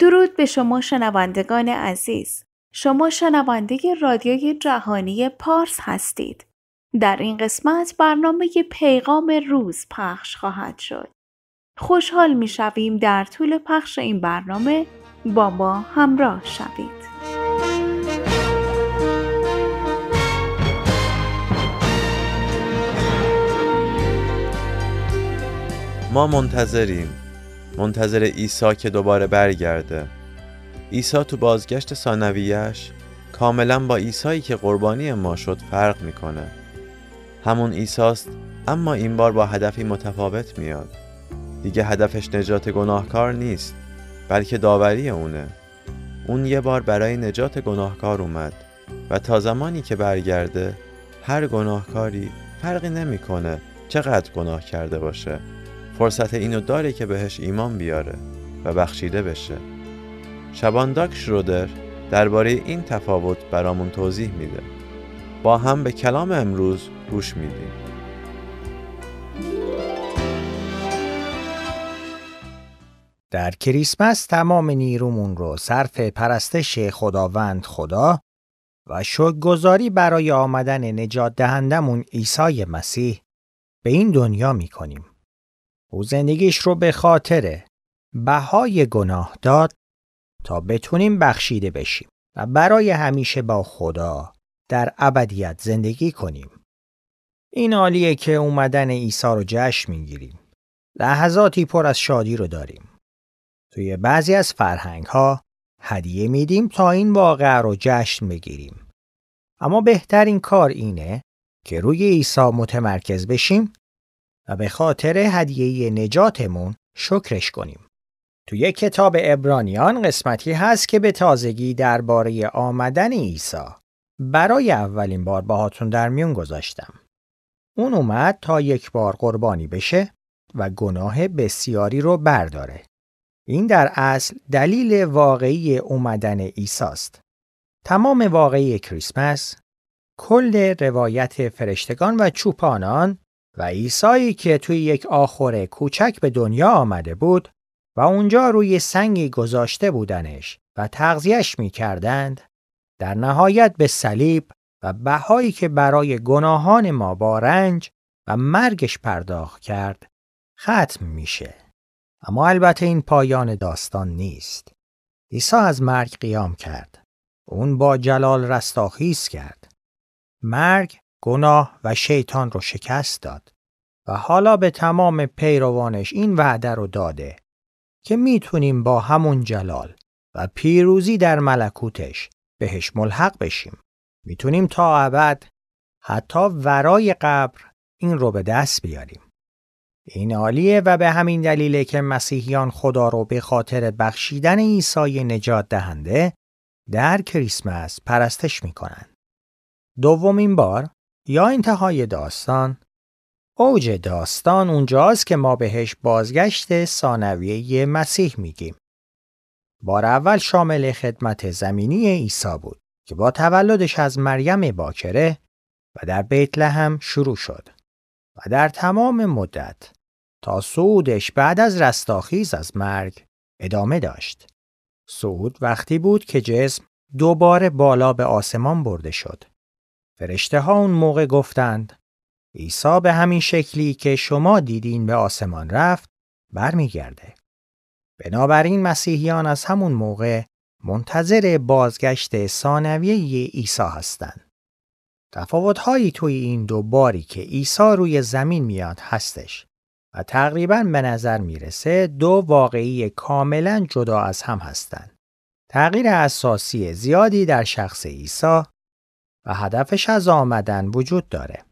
درود به شما شنوندگان عزیز. شما شنونده رادیوی جهانی پارس هستید. در این قسمت برنامه پیغام روز پخش خواهد شد. خوشحال می شویم در طول پخش این برنامه با ما همراه شوید. ما منتظریم منتظر عیسی که دوباره برگرده عیسی تو بازگشت ثانویه‌اش کاملا با عیسایی که قربانی ما شد فرق میکنه همون ایساست اما این بار با هدفی متفاوت میاد دیگه هدفش نجات گناهکار نیست بلکه داوری اونه اون یه بار برای نجات گناهکار اومد و تا زمانی که برگرده هر گناهکاری فرقی نمیکنه چقدر گناه کرده باشه فرصت اینو داره که بهش ایمان بیاره و بخشیده بشه شبانداک شرودر درباره این تفاوت برامون توضیح میده با هم به کلام امروز گوش میدیم در کریسمس تمام نیرومون رو صرف پرستش خداوند خدا و شکرگزاری برای آمدن نجات دهندمون عیسی مسیح به این دنیا میکنیم. او زندگیش رو به خاطر بهای گناه داد تا بتونیم بخشیده بشیم و برای همیشه با خدا در ابدیت زندگی کنیم. این عالیه که اومدن عیسی رو جشن میگیریم. لحظاتی پر از شادی رو داریم. توی بعضی از فرهنگ ها هدیه میدیم تا این واقعه رو جشن بگیریم. اما بهترین کار اینه که روی عیسی متمرکز بشیم و به خاطر هدیه نجاتمون شکرش کنیم. توی کتاب ابرانیان قسمتی هست که به تازگی درباره آمدن عیسی برای اولین بار باهاتون در میون گذاشتم. اون اومد تا یک بار قربانی بشه و گناه بسیاری رو برداره. این در اصل دلیل واقعی اومدن عیسی تمام واقعی کریسمس کل روایت فرشتگان و چوپانان و عیسی که توی یک آخر کوچک به دنیا آمده بود و اونجا روی سنگی گذاشته بودنش و تغذیش می کردند در نهایت به صلیب و بهایی که برای گناهان ما با رنج و مرگش پرداخت کرد ختم میشه. اما البته این پایان داستان نیست. عیسی از مرگ قیام کرد. اون با جلال رستاخیز کرد. مرگ گناه و شیطان رو شکست داد و حالا به تمام پیروانش این وعده رو داده که میتونیم با همون جلال و پیروزی در ملکوتش بهش ملحق بشیم. میتونیم تا ابد حتی ورای قبر این رو به دست بیاریم. این عالیه و به همین دلیله که مسیحیان خدا رو به خاطر بخشیدن عیسی نجات دهنده در کریسمس پرستش میکنند. دومین بار یا انتهای داستان اوج داستان اونجاست که ما بهش بازگشت ثانویه مسیح میگیم. بار اول شامل خدمت زمینی عیسی بود که با تولدش از مریم باکره و در بیت لحم شروع شد و در تمام مدت تا صعودش بعد از رستاخیز از مرگ ادامه داشت. صعود وقتی بود که جسم دوباره بالا به آسمان برده شد فرشته ها اون موقع گفتند عیسی به همین شکلی که شما دیدین به آسمان رفت برمیگرده. بنابراین مسیحیان از همون موقع منتظر بازگشت ثانویه عیسی هستند. تفاوت هایی توی این دو باری که عیسی روی زمین میاد هستش و تقریبا به نظر میرسه دو واقعی کاملا جدا از هم هستند. تغییر اساسی زیادی در شخص عیسی و هدفش از آمدن وجود داره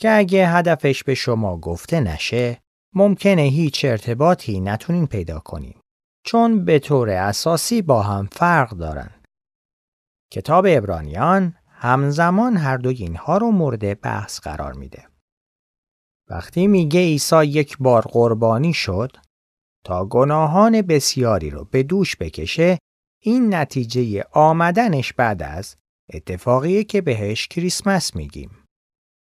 که اگه هدفش به شما گفته نشه ممکنه هیچ ارتباطی نتونین پیدا کنیم چون به طور اساسی با هم فرق دارن کتاب ابرانیان همزمان هر دو اینها رو مورد بحث قرار میده وقتی میگه عیسی یک بار قربانی شد تا گناهان بسیاری رو به دوش بکشه این نتیجه آمدنش بعد از اتفاقیه که بهش کریسمس میگیم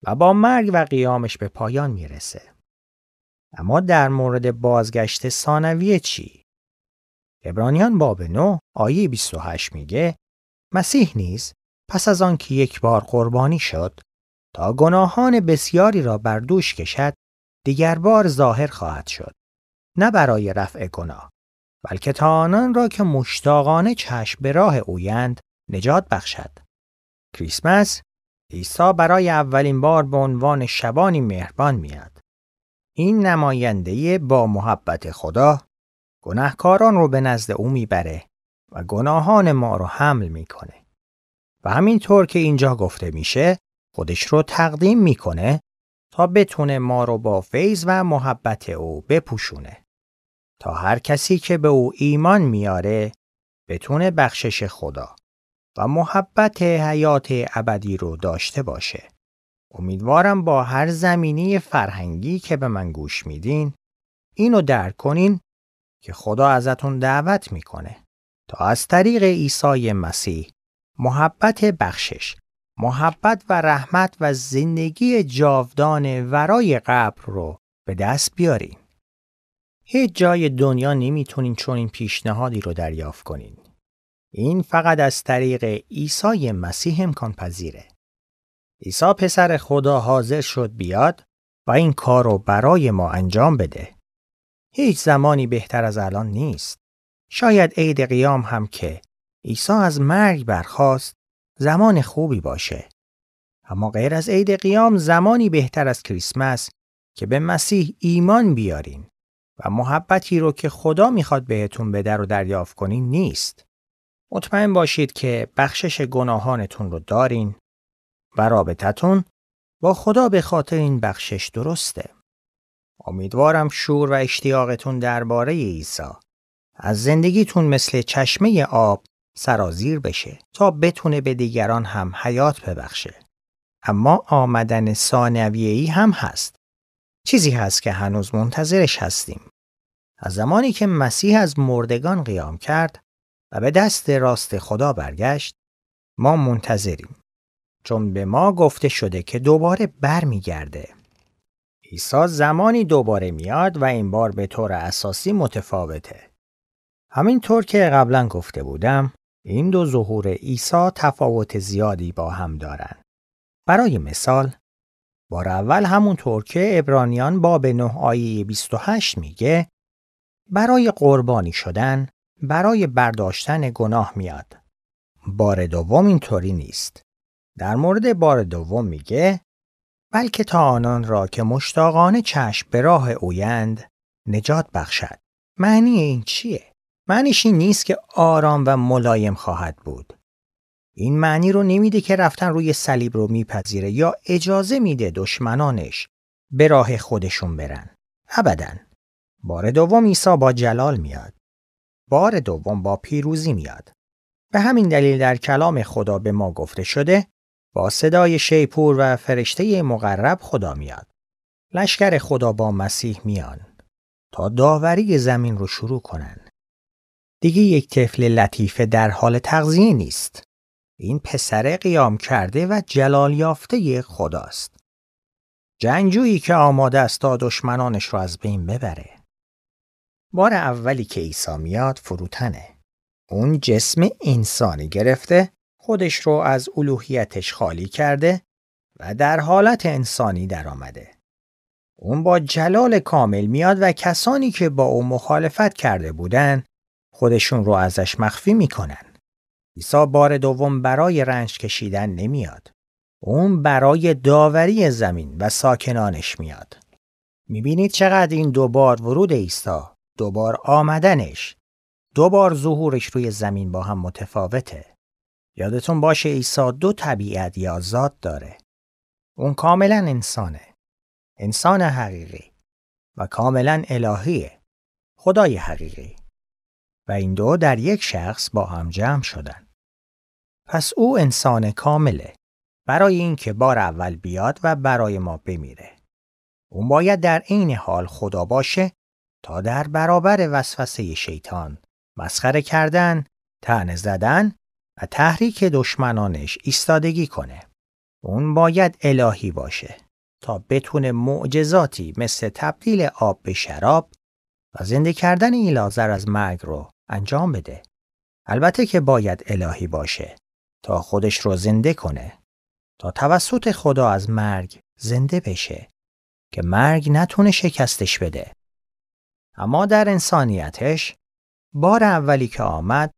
و با مرگ و قیامش به پایان میرسه. اما در مورد بازگشت ثانویه چی؟ عبرانیان باب نو آیه 28 میگه مسیح نیز پس از آن که یک بار قربانی شد تا گناهان بسیاری را بر دوش کشد دیگر بار ظاهر خواهد شد نه برای رفع گناه بلکه تا آنان را که مشتاقانه چشم به راه اویند نجات بخشد کریسمس عیسی برای اولین بار به عنوان شبانی مهربان میاد. این نماینده با محبت خدا گناهکاران رو به نزد او میبره و گناهان ما رو حمل میکنه. و همینطور که اینجا گفته میشه خودش رو تقدیم میکنه تا بتونه ما رو با فیض و محبت او بپوشونه. تا هر کسی که به او ایمان میاره بتونه بخشش خدا و محبت حیات ابدی رو داشته باشه. امیدوارم با هر زمینی فرهنگی که به من گوش میدین اینو درک کنین که خدا ازتون دعوت میکنه تا از طریق عیسی مسیح محبت بخشش محبت و رحمت و زندگی جاودان ورای قبر رو به دست بیارین. هیچ جای دنیا نمیتونین چون این پیشنهادی رو دریافت کنین. این فقط از طریق عیسی مسیح امکان پذیره. عیسی پسر خدا حاضر شد بیاد و این کار رو برای ما انجام بده. هیچ زمانی بهتر از الان نیست. شاید عید قیام هم که عیسی از مرگ برخواست زمان خوبی باشه. اما غیر از عید قیام زمانی بهتر از کریسمس که به مسیح ایمان بیارین و محبتی رو که خدا میخواد بهتون بده رو دریافت کنین نیست. مطمئن باشید که بخشش گناهانتون رو دارین و رابطتون با خدا به خاطر این بخشش درسته. امیدوارم شور و اشتیاقتون درباره عیسی از زندگیتون مثل چشمه آب سرازیر بشه تا بتونه به دیگران هم حیات ببخشه. اما آمدن ای هم هست. چیزی هست که هنوز منتظرش هستیم. از زمانی که مسیح از مردگان قیام کرد، و به دست راست خدا برگشت ما منتظریم چون به ما گفته شده که دوباره برمیگرده عیسی زمانی دوباره میاد و این بار به طور اساسی متفاوته طور که قبلا گفته بودم این دو ظهور عیسی تفاوت زیادی با هم دارند برای مثال بار اول همونطور که ابرانیان باب 9 آیه 28 میگه برای قربانی شدن برای برداشتن گناه میاد. بار دوم اینطوری نیست. در مورد بار دوم میگه بلکه تا آنان را که مشتاقانه چشم به راه اویند نجات بخشد. معنی این چیه؟ معنیش این نیست که آرام و ملایم خواهد بود. این معنی رو نمیده که رفتن روی صلیب رو میپذیره یا اجازه میده دشمنانش به راه خودشون برن. ابدا. بار دوم عیسی با جلال میاد. بار دوم با پیروزی میاد. به همین دلیل در کلام خدا به ما گفته شده با صدای شیپور و فرشته مقرب خدا میاد. لشکر خدا با مسیح میان تا داوری زمین رو شروع کنن. دیگه یک طفل لطیفه در حال تغذیه نیست. این پسر قیام کرده و جلال یافته خداست. جنجویی که آماده است تا دشمنانش را از بین ببره. بار اولی که عیسی میاد فروتنه. اون جسم انسانی گرفته خودش رو از الوهیتش خالی کرده و در حالت انسانی درآمده. اون با جلال کامل میاد و کسانی که با او مخالفت کرده بودن خودشون رو ازش مخفی میکنن. عیسی بار دوم برای رنج کشیدن نمیاد. اون برای داوری زمین و ساکنانش میاد. میبینید چقدر این دو بار ورود عیسی دوبار آمدنش دوبار ظهورش روی زمین با هم متفاوته یادتون باشه عیسی دو طبیعت یا ذات داره اون کاملا انسانه انسان حقیقی و کاملا الهیه خدای حقیقی و این دو در یک شخص با هم جمع شدن پس او انسان کامله برای اینکه بار اول بیاد و برای ما بمیره اون باید در عین حال خدا باشه تا در برابر وسوسه شیطان مسخره کردن، تن زدن و تحریک دشمنانش ایستادگی کنه. اون باید الهی باشه تا بتونه معجزاتی مثل تبدیل آب به شراب و زنده کردن این لازر از مرگ رو انجام بده. البته که باید الهی باشه تا خودش رو زنده کنه تا توسط خدا از مرگ زنده بشه که مرگ نتونه شکستش بده. اما در انسانیتش بار اولی که آمد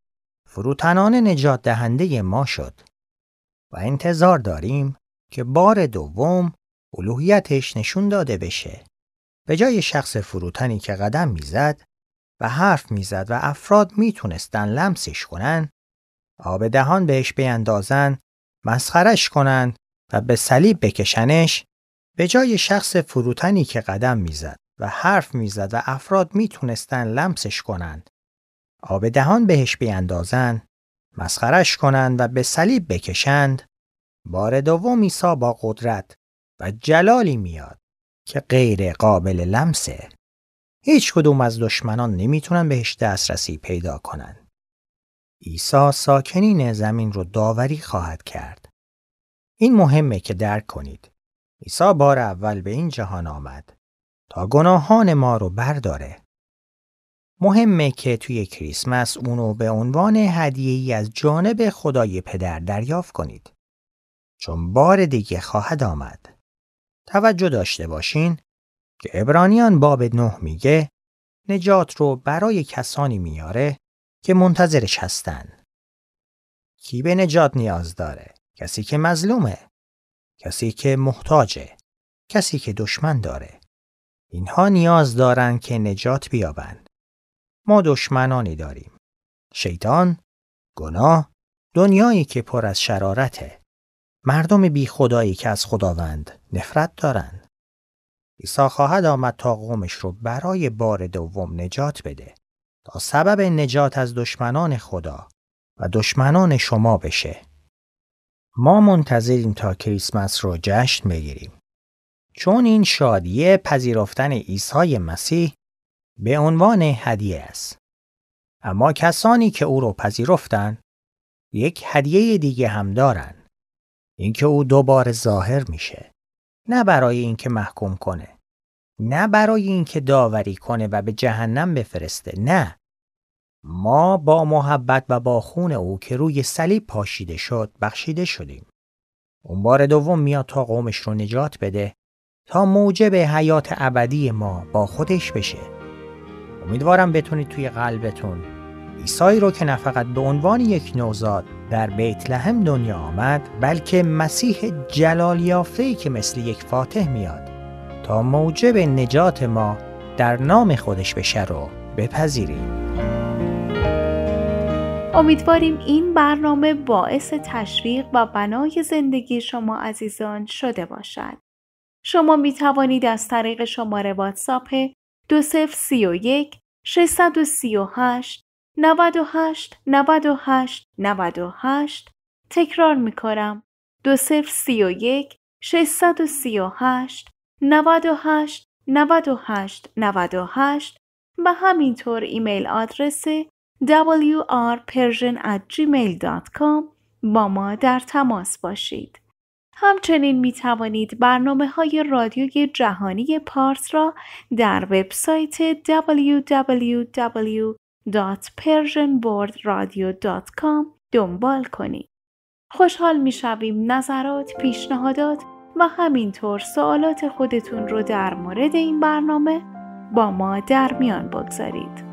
فروتنان نجات دهنده ما شد و انتظار داریم که بار دوم الوهیتش نشون داده بشه به جای شخص فروتنی که قدم میزد و حرف میزد و افراد میتونستن لمسش کنن آب دهان بهش بیندازن مسخرش کنن و به صلیب بکشنش به جای شخص فروتنی که قدم میزد و حرف میزد و افراد میتونستن لمسش کنند آب دهان بهش بیاندازن، مسخرش کنند و به صلیب بکشند. بار دوم عیسی با قدرت و جلالی میاد که غیر قابل لمسه. هیچ کدوم از دشمنان نمیتونن بهش دسترسی پیدا کنند عیسی ساکنین زمین رو داوری خواهد کرد. این مهمه که درک کنید. عیسی بار اول به این جهان آمد. گناهان ما رو برداره. مهمه که توی کریسمس اونو به عنوان هدیه ای از جانب خدای پدر دریافت کنید. چون بار دیگه خواهد آمد. توجه داشته باشین که ابرانیان باب نه میگه نجات رو برای کسانی میاره که منتظرش هستن. کی به نجات نیاز داره؟ کسی که مظلومه. کسی که محتاجه. کسی که دشمن داره. اینها نیاز دارند که نجات بیابند. ما دشمنانی داریم. شیطان، گناه، دنیایی که پر از شرارته. مردم بی خدایی که از خداوند نفرت دارند. عیسی خواهد آمد تا قومش رو برای بار دوم نجات بده تا سبب نجات از دشمنان خدا و دشمنان شما بشه. ما منتظریم تا کریسمس رو جشن بگیریم. چون این شادی پذیرفتن عیسی مسیح به عنوان هدیه است. اما کسانی که او را پذیرفتند یک هدیه دیگه هم دارند. اینکه او دوباره ظاهر میشه. نه برای اینکه محکوم کنه. نه برای اینکه داوری کنه و به جهنم بفرسته. نه. ما با محبت و با خون او که روی صلیب پاشیده شد بخشیده شدیم. اون بار دوم میاد تا قومش رو نجات بده تا موجب حیات ابدی ما با خودش بشه امیدوارم بتونید توی قلبتون عیسی رو که نه فقط به عنوان یک نوزاد در بیت لحم دنیا آمد بلکه مسیح جلال یافته‌ای که مثل یک فاتح میاد تا موجب نجات ما در نام خودش بشه رو بپذیریم امیدواریم این برنامه باعث تشویق و بنای زندگی شما عزیزان شده باشد شما می توانید از طریق شماره واتساپ 2031 638 98 98 98 تکرار می کنم 2031 638 98 98 98 و همینطور ایمیل آدرس wrpersian@gmail.com با ما در تماس باشید. همچنین می توانید برنامه های رادیوی جهانی پارس را در وبسایت www.persianboardradio.com دنبال کنید. خوشحال می شویم نظرات، پیشنهادات و همینطور سوالات خودتون رو در مورد این برنامه با ما در میان بگذارید.